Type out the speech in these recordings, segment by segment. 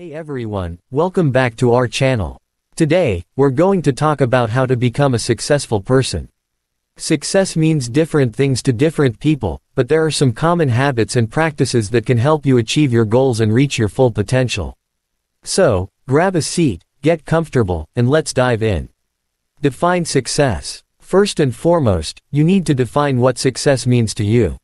Hey everyone, welcome back to our channel. Today, we're going to talk about how to become a successful person. Success means different things to different people, but there are some common habits and practices that can help you achieve your goals and reach your full potential. So, grab a seat, get comfortable, and let's dive in. Define success. First and foremost, you need to define what success means to you.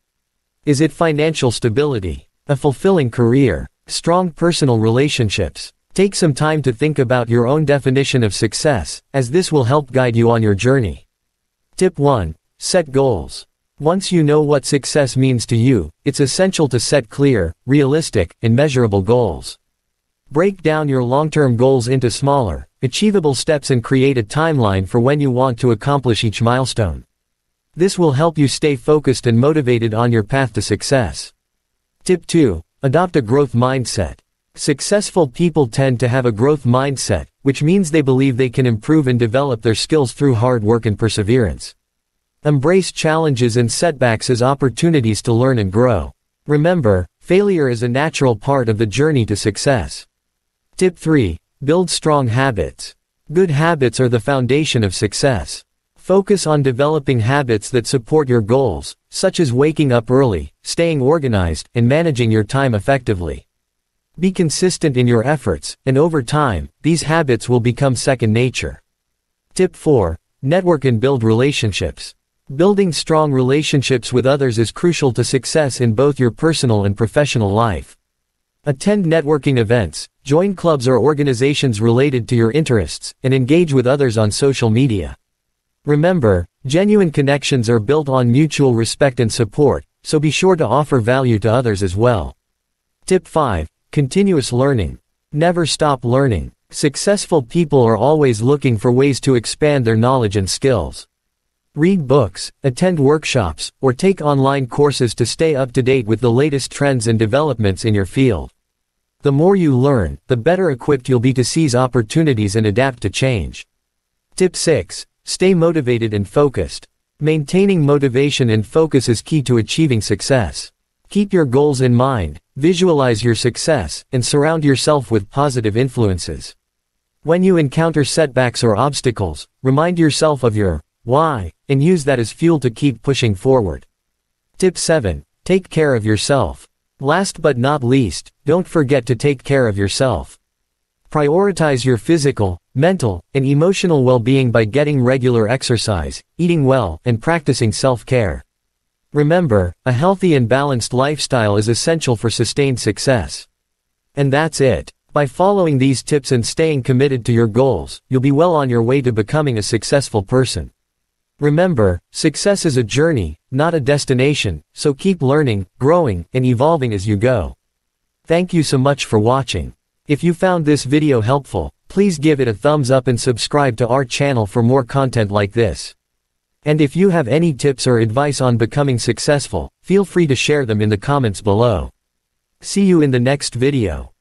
Is it financial stability? A fulfilling career? Strong personal relationships. Take some time to think about your own definition of success, as this will help guide you on your journey. Tip 1. Set goals. Once you know what success means to you, it's essential to set clear, realistic, and measurable goals. Break down your long-term goals into smaller, achievable steps and create a timeline for when you want to accomplish each milestone. This will help you stay focused and motivated on your path to success. Tip 2. Adopt a growth mindset. Successful people tend to have a growth mindset, which means they believe they can improve and develop their skills through hard work and perseverance. Embrace challenges and setbacks as opportunities to learn and grow. Remember, failure is a natural part of the journey to success. Tip 3. Build strong habits. Good habits are the foundation of success. Focus on developing habits that support your goals, such as waking up early, staying organized, and managing your time effectively. Be consistent in your efforts, and over time, these habits will become second nature. Tip 4. Network and build relationships. Building strong relationships with others is crucial to success in both your personal and professional life. Attend networking events, join clubs or organizations related to your interests, and engage with others on social media. Remember, genuine connections are built on mutual respect and support, so be sure to offer value to others as well. Tip 5. Continuous learning. Never stop learning. Successful people are always looking for ways to expand their knowledge and skills. Read books, attend workshops, or take online courses to stay up to date with the latest trends and developments in your field. The more you learn, the better equipped you'll be to seize opportunities and adapt to change. Tip 6. Stay motivated and focused. Maintaining motivation and focus is key to achieving success. Keep your goals in mind, visualize your success, and surround yourself with positive influences. When you encounter setbacks or obstacles, remind yourself of your why and use that as fuel to keep pushing forward. Tip 7. Take care of yourself. Last but not least, don't forget to take care of yourself. Prioritize your physical, mental, and emotional well-being by getting regular exercise, eating well, and practicing self-care. Remember, a healthy and balanced lifestyle is essential for sustained success. And that's it. By following these tips and staying committed to your goals, you'll be well on your way to becoming a successful person. Remember, success is a journey, not a destination, so keep learning, growing, and evolving as you go. Thank you so much for watching. If you found this video helpful, please give it a thumbs up and subscribe to our channel for more content like this. And if you have any tips or advice on becoming successful, feel free to share them in the comments below. See you in the next video.